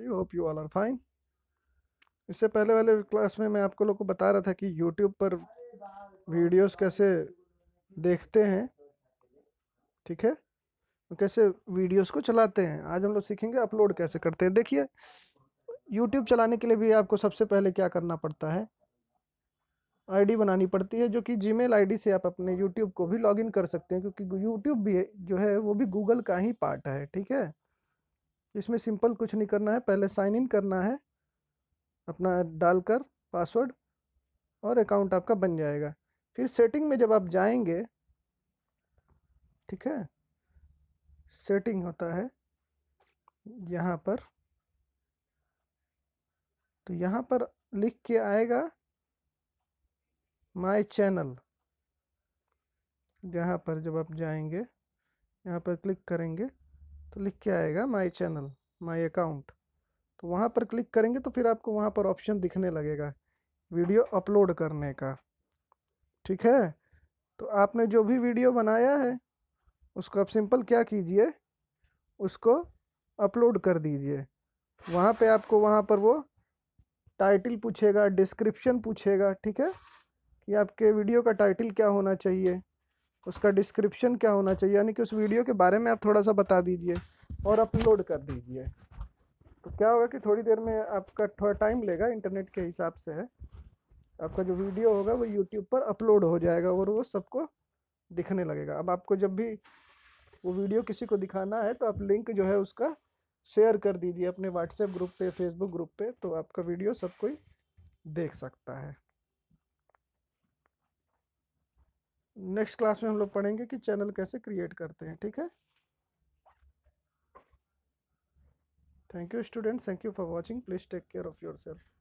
you hope you all are fine इससे पहले वाले क्लास में मैं आपको लोग को बता रहा था कि यूट्यूब पर वीडियोस कैसे देखते हैं ठीक है कैसे वीडियोस को चलाते हैं आज हम लोग सीखेंगे अपलोड कैसे करते हैं देखिए यूट्यूब चलाने के लिए भी आपको सबसे पहले क्या करना पड़ता है आईडी बनानी पड़ती है जो कि जी मेल से आप अपने यूट्यूब को भी लॉग कर सकते हैं क्योंकि यूट्यूब भी जो है वो भी गूगल का ही पार्ट है ठीक है तो इसमें सिंपल कुछ नहीं करना है पहले साइन इन करना है अपना डालकर पासवर्ड और अकाउंट आपका बन जाएगा फिर सेटिंग में जब आप जाएंगे ठीक है सेटिंग होता है यहाँ पर तो यहाँ पर लिख के आएगा माय चैनल यहाँ पर जब आप जाएंगे यहाँ पर क्लिक करेंगे तो लिख के आएगा माई चैनल माई अकाउंट तो वहाँ पर क्लिक करेंगे तो फिर आपको वहाँ पर ऑप्शन दिखने लगेगा वीडियो अपलोड करने का ठीक है तो आपने जो भी वीडियो बनाया है उसको आप सिंपल क्या कीजिए उसको अपलोड कर दीजिए वहाँ पे आपको वहाँ पर वो टाइटल पूछेगा डिस्क्रिप्शन पूछेगा ठीक है कि आपके वीडियो का टाइटल क्या होना चाहिए उसका डिस्क्रिप्शन क्या होना चाहिए यानी कि उस वीडियो के बारे में आप थोड़ा सा बता दीजिए और अपलोड कर दीजिए तो क्या होगा कि थोड़ी देर में आपका थोड़ा टाइम लेगा इंटरनेट के हिसाब से है आपका जो वीडियो होगा वो यूट्यूब पर अपलोड हो जाएगा और वो सबको दिखने लगेगा अब आपको जब भी वो वीडियो किसी को दिखाना है तो आप लिंक जो है उसका शेयर कर दीजिए अपने व्हाट्सएप ग्रुप पे फेसबुक ग्रुप पे तो आपका वीडियो सब कोई देख सकता है नेक्स्ट क्लास में हम लोग पढ़ेंगे कि चैनल कैसे क्रिएट करते हैं ठीक है thank you student thank you for watching please take care of your self